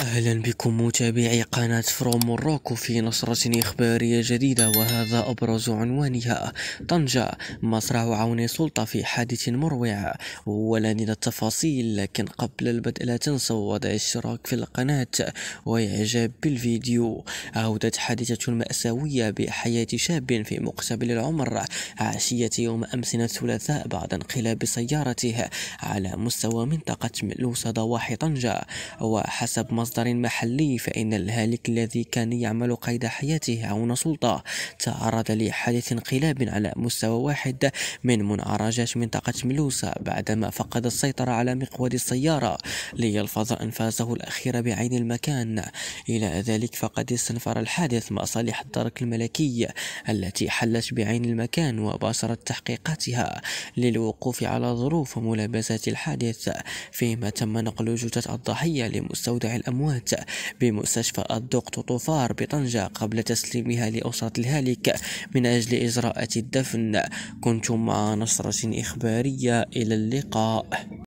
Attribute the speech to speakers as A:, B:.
A: أهلا بكم متابعي قناة فروم موروكو في نشرة إخبارية جديدة وهذا أبرز عنوانها طنجة مصرع عون سلطة في حادث مروع ولن التفاصيل لكن قبل البدء لا تنسوا وضع الاشتراك في القناة وإعجاب بالفيديو عودت حادثة مأساوية بحياة شاب في مقتبل العمر عشية يوم أمس الثلاثاء بعد انقلاب سيارته على مستوى منطقة ملوسة ضواحي طنجة وحسب مصر مصدر محلي فإن الهالك الذي كان يعمل قيد حياته عون سلطة تعرض لحادث انقلاب على مستوى واحد من منعرجات منطقة ملوسة بعدما فقد السيطرة على مقود السيارة ليلفظ أنفاسه الأخيرة بعين المكان إلى ذلك فقد استنفر الحادث مصالح الدرك الملكي التي حلت بعين المكان وباشرت تحقيقاتها للوقوف على ظروف وملابسات الحادث فيما تم نقل جثث الضحية لمستودع الأموال الأموات بمستشفى الدوق طوفار بطنجة قبل تسليمها لأسرة الهالك من أجل إجراءات الدفن كنت مع نصرة إخبارية إلى اللقاء